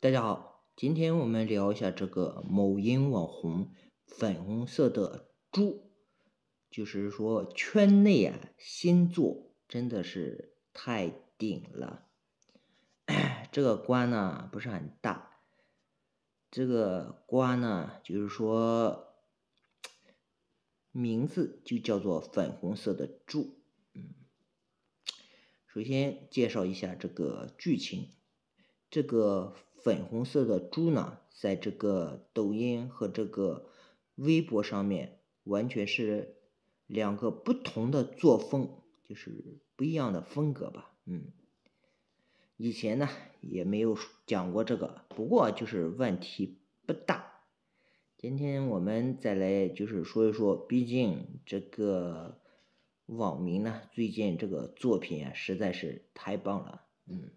大家好，今天我们聊一下这个某音网红粉红色的猪，就是说圈内啊新作真的是太顶了，这个官呢不是很大，这个官呢就是说名字就叫做粉红色的猪，嗯，首先介绍一下这个剧情，这个。粉红色的猪呢，在这个抖音和这个微博上面，完全是两个不同的作风，就是不一样的风格吧，嗯。以前呢也没有讲过这个，不过就是问题不大。今天我们再来就是说一说，毕竟这个网民呢，最近这个作品啊实在是太棒了，嗯。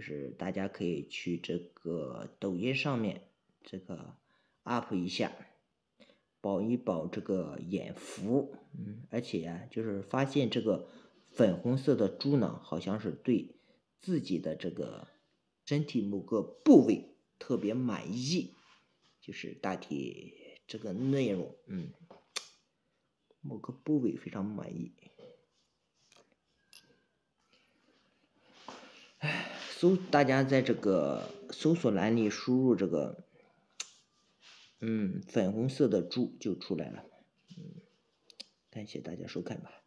就是大家可以去这个抖音上面这个 up 一下，保一保这个眼福，嗯，而且就是发现这个粉红色的猪呢，好像是对自己的这个身体某个部位特别满意，就是大体这个内容，嗯，某个部位非常满意。搜，大家在这个搜索栏里输入这个，嗯，粉红色的猪就出来了。嗯，感谢大家收看吧。